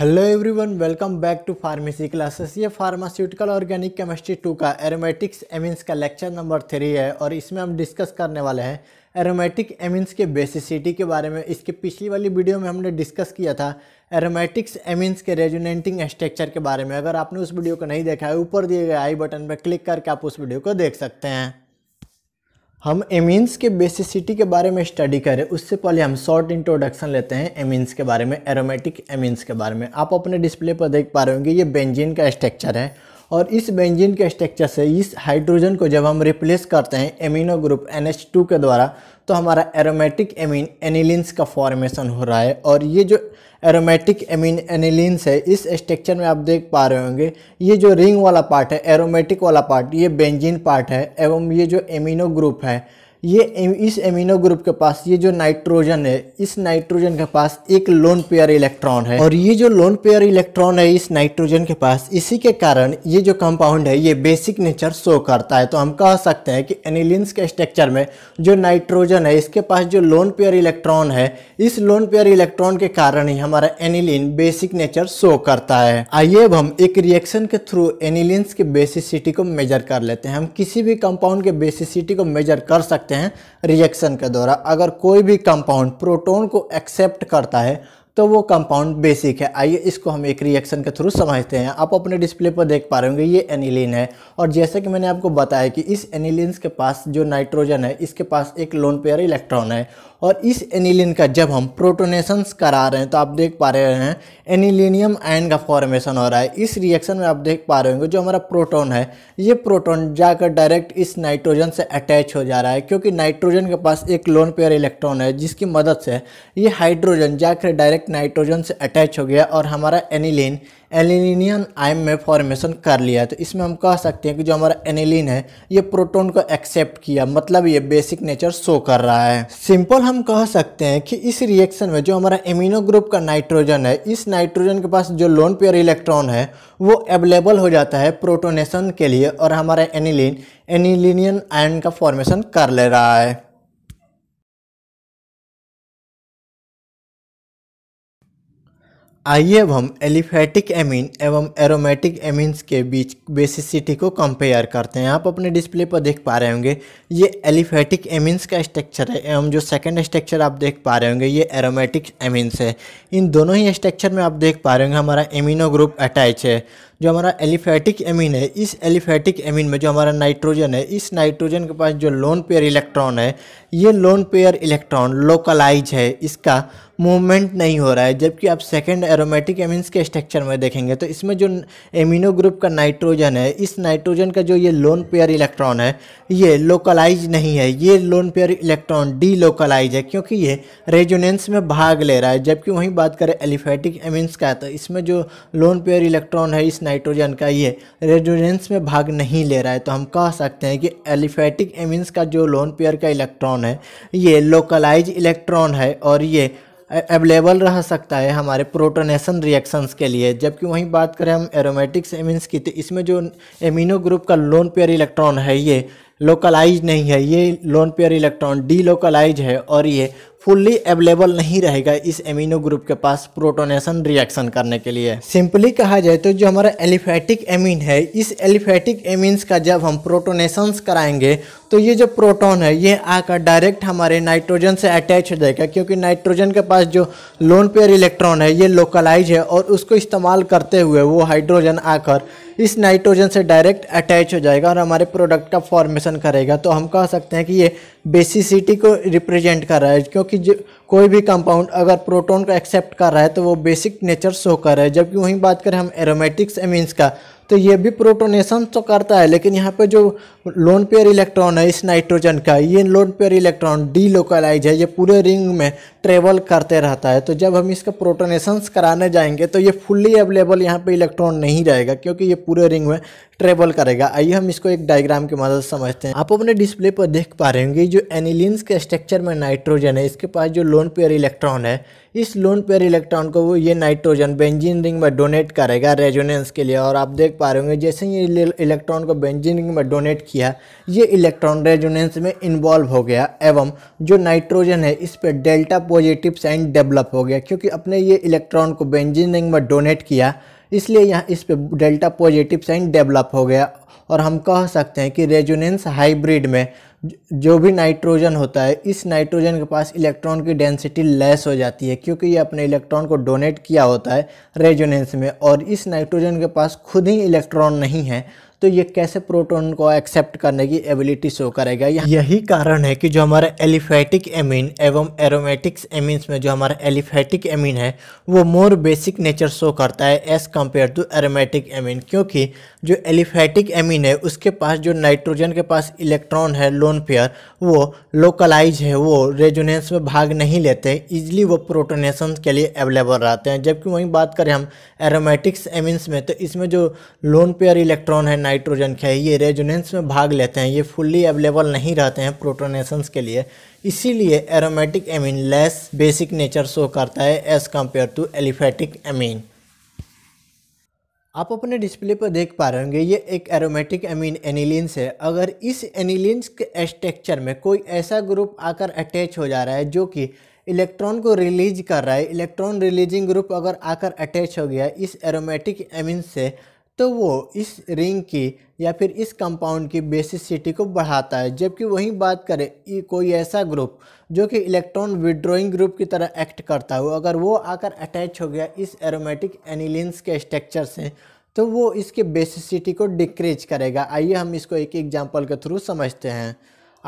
hello everyone welcome back to pharmacy classes ये pharmaceutical organic chemistry two का aromatics amines का lecture number three है और इसमें हम डिस्कस करने वाले हैं एरोमेटिक एमिन्स के बेसिसिटी के बारे में इसके पिछली वाली वीडियो में हमने डिस्कस किया था एरोमेटिक्स एमिन्स के रेजुनेटिंग स्ट्रक्चर के बारे में अगर आपने उस वीडियो को नहीं देखा है ऊपर दिए गए आई बटन पर क्लिक करके आप उस वीडियो को देख सकते हैं हम एमीन्स के बेसिसिटी के बारे में स्टडी करें उससे पहले हम शॉर्ट इंट्रोडक्शन लेते हैं एमीन्स के बारे में एरोमेटिक एमीन्स के बारे में आप अपने डिस्प्ले पर देख पा रहे होंगे ये बेंजीन का स्ट्रक्चर है और इस बेंजीन के स्ट्रक्चर से इस हाइड्रोजन को जब हम रिप्लेस करते हैं एमिनो ग्रुप एन के द्वारा तो हमारा एरोमेटिक एमीन एनिलिन्स का फॉर्मेशन हो रहा है और ये जो एरोमेटिक एमीन एनिलिन्स है इस स्ट्रक्चर में आप देख पा रहे होंगे ये जो रिंग वाला पार्ट है एरोमेटिक वाला पार्ट ये बेंजीन पार्ट है एवं ये जो एमिनो ग्रुप है ये इस एमिनो ग्रुप के पास ये जो नाइट्रोजन है इस नाइट्रोजन के पास एक लोन पेयर इलेक्ट्रॉन है और ये जो लोन पेयर इलेक्ट्रॉन है इस नाइट्रोजन के पास इसी के कारण ये जो कंपाउंड है ये बेसिक नेचर शो करता है तो हम कह सकते हैं कि एनिलियंस के स्ट्रक्चर में जो नाइट्रोजन है इसके पास जो लोन पेयर इलेक्ट्रॉन है इस लोन पेयर इलेक्ट्रॉन के कारण ही हमारा एनिलिन बेसिक नेचर शो करता है आइए अब हम एक रिएक्शन के थ्रू एनिलियंस के बेसिसिटी को मेजर कर लेते हैं हम किसी भी कंपाउंड के बेसिसिटी को मेजर कर सकते सकते हैं रिएक्शन के द्वारा अगर कोई भी कंपाउंड प्रोटॉन को एक्सेप्ट करता है तो वो कंपाउंड बेसिक है आइए इसको हम एक रिएक्शन के थ्रू समझते हैं आप अपने डिस्प्ले पर देख पा रहे होंगे ये एनिलिन है और जैसे कि मैंने आपको बताया कि इस एनिलिन के पास जो नाइट्रोजन है इसके पास एक लोन पेयर इलेक्ट्रॉन है और इस एनिलिन का जब हम प्रोटोनेशन करा रहे हैं तो आप देख पा रहे हैं एनिलिनियम आयन का फॉर्मेशन हो रहा है इस रिएक्शन में आप देख पा रहे होंगे जो हमारा प्रोटोन है ये प्रोटोन जाकर डायरेक्ट इस नाइट्रोजन से अटैच हो जा रहा है क्योंकि नाइट्रोजन के पास एक लोन पेयर इलेक्ट्रॉन है जिसकी मदद से ये हाइड्रोजन जाकर डायरेक्ट नाइट्रोजन से अटैच हो गया और हमारा एनिलिन एलिनियन आयम में फॉर्मेशन कर लिया है तो इसमें हम कह सकते हैं कि जो हमारा एनिलिन है ये प्रोटोन को एक्सेप्ट किया मतलब ये बेसिक नेचर शो कर रहा है सिंपल हम कह सकते हैं कि इस रिएक्शन में जो हमारा एमिनो ग्रुप का नाइट्रोजन है इस नाइट्रोजन के पास जो लोन पेयर इलेक्ट्रॉन है वो अवेलेबल हो जाता है प्रोटोनेशन के लिए और हमारा एनिलिन एनिलिनियन आयन का फॉर्मेशन कर ले रहा है आइए अब हम एलिफेटिक एमिन एवं एरोमेटिक एमिन्स के बीच बेसिसिटी को कंपेयर करते हैं आप अपने डिस्प्ले पर देख पा रहे होंगे ये एलिफेटिक एमिन्स का स्ट्रक्चर है एवं जो सेकंड स्ट्रक्चर आप देख पा रहे होंगे ये एरोमेटिक एमिन्स है इन दोनों ही स्ट्रक्चर में आप देख पा रहे होंगे हमारा एमिनो ग्रुप अटैच है जो हमारा एलिफेटिक एमीन है इस एलिफेटिक एमीन में जो हमारा नाइट्रोजन है इस नाइट्रोजन के पास जो लोन पेयर इलेक्ट्रॉन है ये लोन पेयर इलेक्ट्रॉन लोकलाइज है इसका मूवमेंट नहीं हो रहा है जबकि आप सेकेंड एरोमेटिक एमिन्स के स्ट्रक्चर में देखेंगे तो इसमें जो एमिनो ग्रुप का नाइट्रोजन है इस नाइट्रोजन का जो ये लोन पेयर इलेक्ट्रॉन है ये लोकलाइज नहीं है ये lone pair electron delocalise है क्योंकि ये रेजोनेंस में भाग ले रहा है जबकि वहीं बात करें एलिफेटिक एमिन्स का तो इसमें जो लोन पेयर इलेक्ट्रॉन है इस नाइट्रोजन का ये रेजोनेंस में भाग नहीं ले रहा है तो हम कह सकते हैं कि एलिफेटिक एमिन्स का जो लोन पेयर का इलेक्ट्रॉन है ये लोकलाइज इलेक्ट्रॉन है और ये अवेलेबल रह सकता है हमारे प्रोटोनेशन रिएक्शंस के लिए जबकि वहीं बात करें हम एरोमेटिक्स एमिन्स की तो इसमें जो एमिनो ग्रुप का लोन पेयर इलेक्ट्रॉन है ये लोकलाइज नहीं है ये lone pair electron delocalise है और ये फुल्ली अवेलेबल नहीं रहेगा इस एमिनो ग्रुप के पास प्रोटोनेशन रिएक्शन करने के लिए सिंपली कहा जाए तो जो हमारा एलिफेटिक एमिन है इस एलिफेटिक एमिन्स का जब हम प्रोटोनेशन कराएंगे तो ये जो प्रोटोन है ये आकर डायरेक्ट हमारे नाइट्रोजन से अटैच हो जाएगा क्योंकि नाइट्रोजन के पास जो लोन पेयर इलेक्ट्रॉन है ये लोकलाइज है और उसको इस्तेमाल करते हुए वो हाइड्रोजन आकर इस नाइट्रोजन से डायरेक्ट अटैच हो जाएगा और हमारे प्रोडक्ट का फॉर्मेशन करेगा तो हम कह सकते हैं कि ये बेसिसिटी को रिप्रेजेंट कर रहा है क्योंकि जो कोई भी कंपाउंड अगर प्रोटोन को एक्सेप्ट कर रहा है तो वो बेसिक नेचर शो कर रहा है जबकि वहीं बात करें हम एरोमेटिक्स एमीन्स का तो ये भी प्रोटोनेशन तो करता है लेकिन यहाँ पे जो लोन पेयर इलेक्ट्रॉन है इस नाइट्रोजन का ये lone pair electron delocalise है ये पूरे रिंग में ट्रेवल करते रहता है तो जब हम इसका प्रोटोनेशंस कराने जाएंगे तो ये फुल्ली अवेलेबल यहाँ पे इलेक्ट्रॉन नहीं रहेगा क्योंकि ये पूरे रिंग में ट्रेवल करेगा आइए हम इसको एक डायग्राम की मदद समझते हैं आप अपने डिस्प्ले पर देख पा रहे होंगे जो एनिलियंस के स्ट्रक्चर में नाइट्रोजन है इसके पास जो लोन पेयर इलेक्ट्रॉन है इस लोन पेयर इलेक्ट्रॉन को वो ये नाइट्रोजन बेंजिन रिंग में डोनेट करेगा रेजोनेंस के लिए और आप देख पा रहे होंगे जैसे ही ये इलेक्ट्रॉन को बेंजिन रिंग में डोनेट किया ये इलेक्ट्रॉन रेजोनेंस में इन्वॉल्व हो गया एवं जो नाइट्रोजन है इस पर डेल्टा पॉजिटिव साइन डेवलप हो गया क्योंकि अपने ये इलेक्ट्रॉन को बेंजिन रिंग में डोनेट किया इसलिए यहाँ इस पे डेल्टा पॉजिटिव साइन डेवलप हो गया और हम कह सकते हैं कि रेजोनेंस हाइब्रिड में जो भी नाइट्रोजन होता है इस नाइट्रोजन के पास इलेक्ट्रॉन की डेंसिटी लेस हो जाती है क्योंकि ये अपने इलेक्ट्रॉन को डोनेट किया होता है रेजोनेंस में और इस नाइट्रोजन के पास खुद ही इलेक्ट्रॉन नहीं है तो ये कैसे प्रोटोन को एक्सेप्ट करने की एबिलिटी शो करेगा यही कारण है कि जो हमारे एलिफेटिक एमीन एवं एरोमेटिक्स एमीन्स में जो हमारा एलिफेटिक एमीन है वो मोर बेसिक नेचर शो करता है as compare to aromatic amine क्योंकि जो एलिफेटिक एमीन है उसके पास जो नाइट्रोजन के पास इलेक्ट्रॉन है लोन पेयर वो लोकलाइज है वो रेजोनेंस में भाग नहीं लेते इजिली वो प्रोटोनेशन के लिए अवेलेबल रहते हैं जबकि वहीं बात करें हम एरोमेटिक्स एमिन में तो इसमें जो लोन पेयर इलेक्ट्रॉन है नाइट्रोजन के है ये रेजोनेंस में भाग लेते हैं ये फुल्ली अवेलेबल नहीं रहते हैं प्रोटोनेशंस के लिए इसीलिए aromatic amine less basic nature show करता है as compare to aliphatic amine आप अपने डिस्प्ले पर देख पा रहे होंगे ये एक एरोमेटिक एमीन एनिलिन्स है अगर इस एनिलिन्स के स्ट्रक्चर में कोई ऐसा ग्रुप आकर अटैच हो जा रहा है जो कि इलेक्ट्रॉन को रिलीज कर रहा है इलेक्ट्रॉन रिलीजिंग ग्रुप अगर आकर अटैच हो गया इस एरोमेटिक एमीन से तो वो इस रिंग की या फिर इस कंपाउंड की बेसिसिटी को बढ़ाता है जबकि वहीं बात करें कोई ऐसा ग्रुप जो कि इलेक्ट्रॉन विड्रोइंग ग्रुप की तरह एक्ट करता हो अगर वो आकर अटैच हो गया इस एरोमेटिक एनिलिन्स के स्ट्रक्चर से तो वो इसके बेसिसिटी को डिक्रीज करेगा आइए हम इसको एक एग्जाम्पल के थ्रू समझते हैं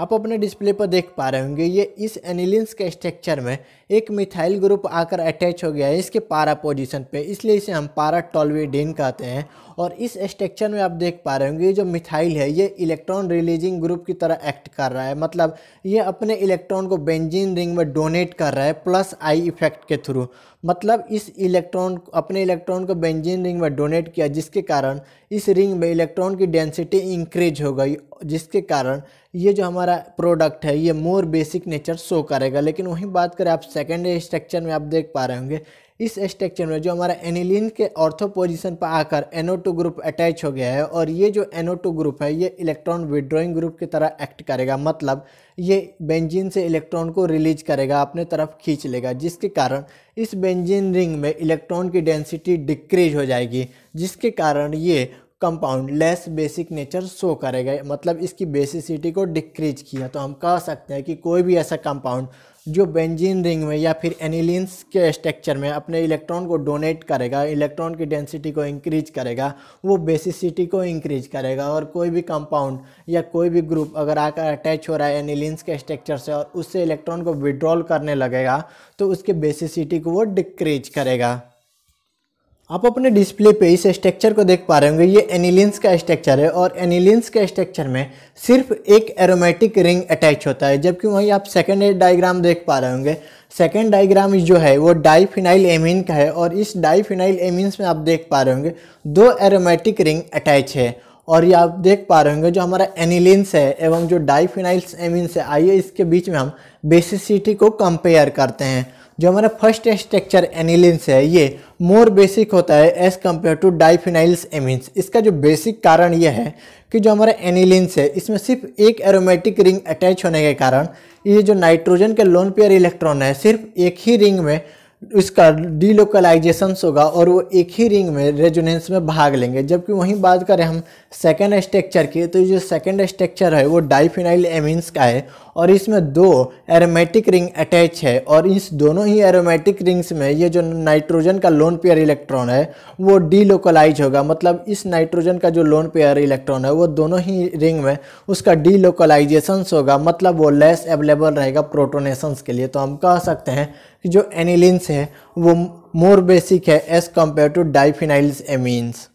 आप अपने डिस्प्ले पर देख पा रहे होंगे ये इस एनिलिन्स के स्ट्रक्चर में एक मिथाइल ग्रुप आकर अटैच हो गया है इसके पारा पोजीशन पे इसलिए इसे हम पारा टॉलवेडेन कहते हैं और इस स्ट्रक्चर में आप देख पा रहे होंगे ये जो मिथाइल है ये इलेक्ट्रॉन रिलीजिंग ग्रुप की तरह एक्ट कर रहा है मतलब ये अपने इलेक्ट्रॉन को बेंजिन रिंग में डोनेट कर रहा है प्लस आई इफेक्ट के थ्रू मतलब इस इलेक्ट्रॉन अपने इलेक्ट्रॉन को बेंजिन रिंग में डोनेट किया जिसके कारण इस रिंग में इलेक्ट्रॉन की डेंसिटी इंक्रीज हो गई जिसके कारण ये जो हमारा प्रोडक्ट है ये मोर बेसिक नेचर शो करेगा लेकिन वहीं बात करें आप सेकेंड स्ट्रक्चर में आप देख पा रहे होंगे इस स्ट्रक्चर में जो हमारा एनिलिन के ऑर्थो पोजीशन पर आकर एनो टू ग्रुप अटैच हो गया है और ये जो एनो टू ग्रुप है ये इलेक्ट्रॉन विड्रॉइंग ग्रुप की तरह एक्ट करेगा मतलब ये बेंजीन से इलेक्ट्रॉन को रिलीज करेगा अपने तरफ खींच लेगा जिसके कारण इस बेंजीन रिंग में इलेक्ट्रॉन की डेंसिटी डिक्रीज हो जाएगी जिसके कारण ये compound less basic nature show करेगा मतलब इसकी बेसिसिटी को डिक्रीज किया तो हम कह सकते हैं कि कोई भी ऐसा कंपाउंड जो बेंजीन रिंग में या फिर एनिलिन्स के स्ट्रक्चर में अपने इलेक्ट्रॉन को डोनेट करेगा इलेक्ट्रॉन की डेंसिटी को इंक्रीज करेगा वो बेसिसिटी को इंक्रीज करेगा और कोई भी कंपाउंड या कोई भी ग्रुप अगर आकर अटैच हो रहा है एनिलिन्स के स्ट्रक्चर से और उससे इलेक्ट्रॉन को विड्रॉल करने लगेगा तो उसके बेसिसिटी को वो डिक्रीज करेगा आप अपने डिस्प्ले पे इस स्ट्रक्चर को देख पा रहे होंगे ये एनिलिन्स का स्ट्रक्चर है और एनिलियंस के स्ट्रक्चर में सिर्फ एक एरोमेटिक रिंग अटैच होता है जबकि वहीं आप सेकेंड डायग्राम देख पा रहे होंगे सेकेंड डायग्राम जो है वो डाईफिनाइल एमिन का है और इस डाईफिनाइल एमिन में आप देख पा रहे होंगे दो एरोमेटिक रिंग अटैच है और ये आप देख पा रहे होंगे जो हमारा एनिलिन्स है एवं जो डाईफिनाइल्स एमिन है आइए इसके बीच में हम बेसिसिटी को कंपेयर करते हैं जो हमारा फर्स्ट स्ट्रक्चर एनिलिन्स है ये मोर बेसिक होता है as compare to diphenyls amines इसका जो बेसिक कारण ये है कि जो हमारा एनिलिन्स है इसमें सिर्फ एक एरोमेटिक रिंग अटैच होने के कारण ये जो नाइट्रोजन के लोन पेयर इलेक्ट्रॉन है सिर्फ एक ही रिंग में उसका डीलोकलाइजेशन होगा और वो एक ही रिंग में रेजोनेंस में भाग लेंगे जबकि वहीं बात करें हम सेकेंड स्ट्रक्चर की तो जो सेकेंड स्ट्रक्चर है वो डाइफिनाइल एमिन्स का है और इसमें दो एरोमेटिक रिंग अटैच है और इस दोनों ही एरोमेटिक रिंग्स में ये जो नाइट्रोजन का लोन पेयर इलेक्ट्रॉन है वो डीलोकलाइज होगा मतलब इस नाइट्रोजन का जो लोन पेयर इलेक्ट्रॉन है वो दोनों ही रिंग में उसका डीलोकलाइजेशन होगा मतलब वो लेस अवेलेबल रहेगा प्रोटोनेशंस के लिए तो हम कह सकते हैं कि जो एनिलिन्स है वो मोर बेसिक है as compare to diphenyls amines